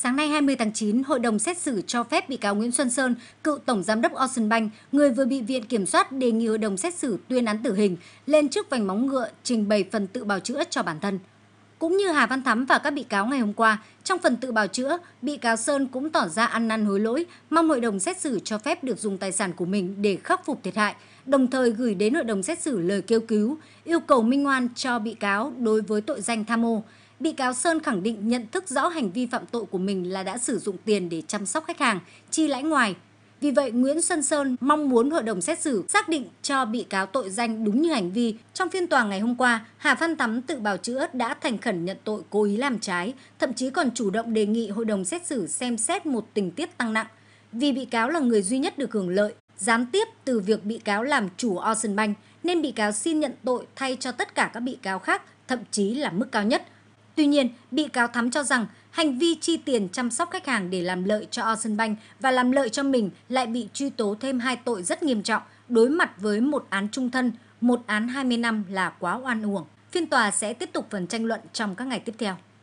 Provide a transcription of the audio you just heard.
sáng nay 20 tháng 9, Hội đồng xét xử cho phép bị cáo Nguyễn Xuân Sơn, cựu Tổng Giám đốc Ocean Bank, người vừa bị Viện Kiểm soát đề nghị Hội đồng xét xử tuyên án tử hình, lên trước vành móng ngựa trình bày phần tự bào chữa cho bản thân. Cũng như Hà Văn Thắm và các bị cáo ngày hôm qua, trong phần tự bào chữa, bị cáo Sơn cũng tỏ ra ăn năn hối lỗi, mong hội đồng xét xử cho phép được dùng tài sản của mình để khắc phục thiệt hại, đồng thời gửi đến hội đồng xét xử lời kêu cứu, yêu cầu minh oan cho bị cáo đối với tội danh tham ô bị cáo Sơn khẳng định nhận thức rõ hành vi phạm tội của mình là đã sử dụng tiền để chăm sóc khách hàng, chi lãi ngoài. Vì vậy, Nguyễn Xuân Sơn mong muốn hội đồng xét xử xác định cho bị cáo tội danh đúng như hành vi. Trong phiên tòa ngày hôm qua, Hà Văn thắm tự bào chữa đã thành khẩn nhận tội cố ý làm trái, thậm chí còn chủ động đề nghị hội đồng xét xử xem xét một tình tiết tăng nặng. Vì bị cáo là người duy nhất được hưởng lợi, gián tiếp từ việc bị cáo làm chủ Ocean Bank, nên bị cáo xin nhận tội thay cho tất cả các bị cáo khác, thậm chí là mức cao nhất – Tuy nhiên, bị cáo Thắm cho rằng hành vi chi tiền chăm sóc khách hàng để làm lợi cho Ocean Bank và làm lợi cho mình lại bị truy tố thêm hai tội rất nghiêm trọng, đối mặt với một án trung thân, một án 20 năm là quá oan uổng. Phiên tòa sẽ tiếp tục phần tranh luận trong các ngày tiếp theo.